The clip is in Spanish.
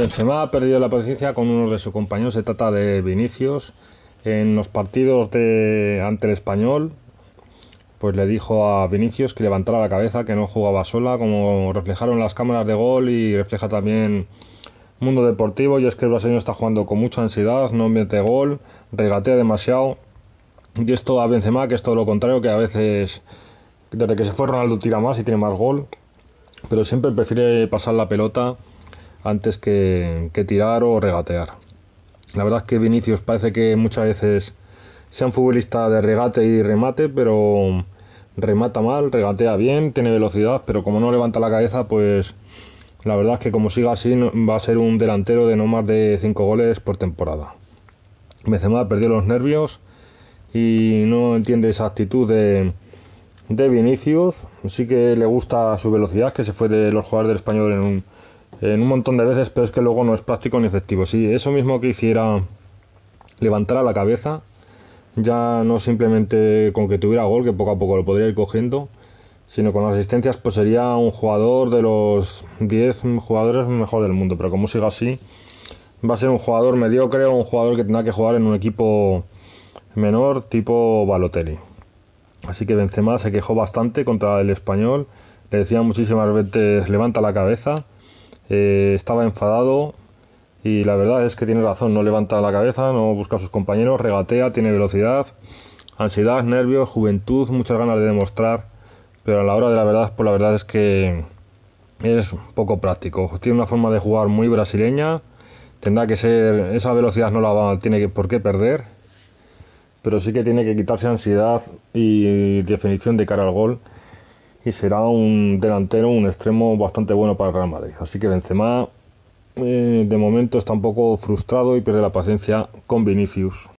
Benzema ha perdido la presencia con uno de sus compañeros, se trata de Vinicius. En los partidos de, ante el español, pues le dijo a Vinicius que levantara la cabeza, que no jugaba sola, como reflejaron las cámaras de gol y refleja también Mundo Deportivo. Y es que el brasileño está jugando con mucha ansiedad, no mete gol, regatea demasiado. Y esto a Benzema, que es todo lo contrario, que a veces, desde que se fue Ronaldo tira más y tiene más gol, pero siempre prefiere pasar la pelota antes que, tirar o regatear. La verdad es que Vinicius parece que muchas veces sea un futbolista de regate y remate, pero remata mal, regatea bien, tiene velocidad, pero como no levanta la cabeza, pues la verdad es que como siga así va a ser un delantero de no más de 5 goles por temporada. Benzema perdió los nervios y no entiende esa actitud de, de Vinicius. Sí que le gusta su velocidad, que se fue de los jugadores del español en un en un montón de veces, pero es que luego no es práctico ni efectivo. Si eso mismo que hiciera levantara la cabeza, ya no simplemente con que tuviera gol, que poco a poco lo podría ir cogiendo, sino con las asistencias, pues sería un jugador de los 10 jugadores mejor del mundo. Pero como siga así, va a ser un jugador mediocre un jugador que tendrá que jugar en un equipo menor tipo Balotelli. Así que Benzema se quejó bastante contra el español, le decía muchísimas veces levanta la cabeza eh, estaba enfadado y la verdad es que tiene razón, no levanta la cabeza, no busca a sus compañeros, regatea, tiene velocidad, ansiedad, nervios, juventud, muchas ganas de demostrar, pero a la hora de la verdad, por pues la verdad es que es poco práctico. Tiene una forma de jugar muy brasileña, tendrá que ser, esa velocidad no la va, tiene que, por qué perder, pero sí que tiene que quitarse ansiedad y definición de cara al gol y será un delantero, un extremo bastante bueno para el Real Madrid. Así que Benzema eh, de momento está un poco frustrado y pierde la paciencia con Vinicius.